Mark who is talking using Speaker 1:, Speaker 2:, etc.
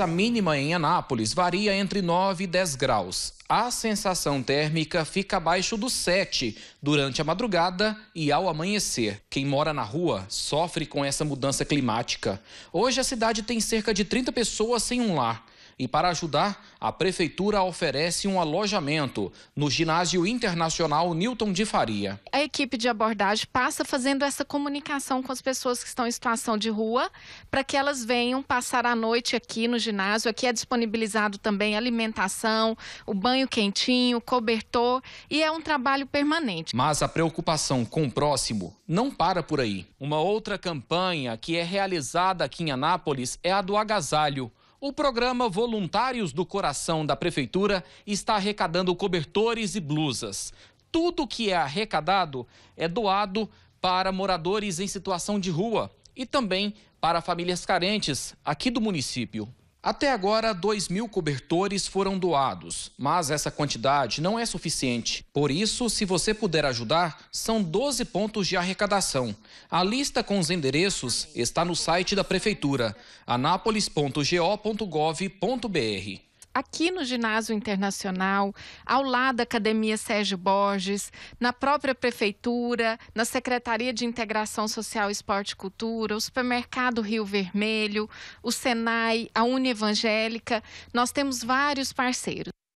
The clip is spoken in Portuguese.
Speaker 1: A mínima em Anápolis varia entre 9 e 10 graus. A sensação térmica fica abaixo dos 7 durante a madrugada e ao amanhecer. Quem mora na rua sofre com essa mudança climática. Hoje a cidade tem cerca de 30 pessoas sem um lar. E para ajudar, a Prefeitura oferece um alojamento no Ginásio Internacional Newton de Faria.
Speaker 2: A equipe de abordagem passa fazendo essa comunicação com as pessoas que estão em situação de rua, para que elas venham passar a noite aqui no ginásio. Aqui é disponibilizado também alimentação, o banho quentinho, cobertor e é um trabalho permanente.
Speaker 1: Mas a preocupação com o próximo não para por aí. Uma outra campanha que é realizada aqui em Anápolis é a do agasalho. O programa Voluntários do Coração da Prefeitura está arrecadando cobertores e blusas. Tudo que é arrecadado é doado para moradores em situação de rua e também para famílias carentes aqui do município. Até agora, 2 mil cobertores foram doados, mas essa quantidade não é suficiente. Por isso, se você puder ajudar, são 12 pontos de arrecadação. A lista com os endereços está no site da Prefeitura, anápolis.go.gov.br
Speaker 2: aqui no Ginásio Internacional, ao lado da Academia Sérgio Borges, na própria Prefeitura, na Secretaria de Integração Social, Esporte e Cultura, o Supermercado Rio Vermelho, o Senai, a Uni Evangélica. Nós temos vários parceiros.